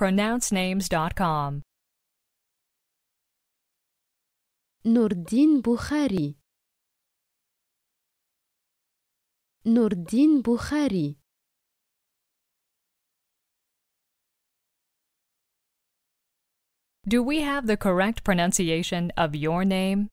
pronouncenames.com. Nordin Bukhari. Nordin Bukhari. Do we have the correct pronunciation of your name?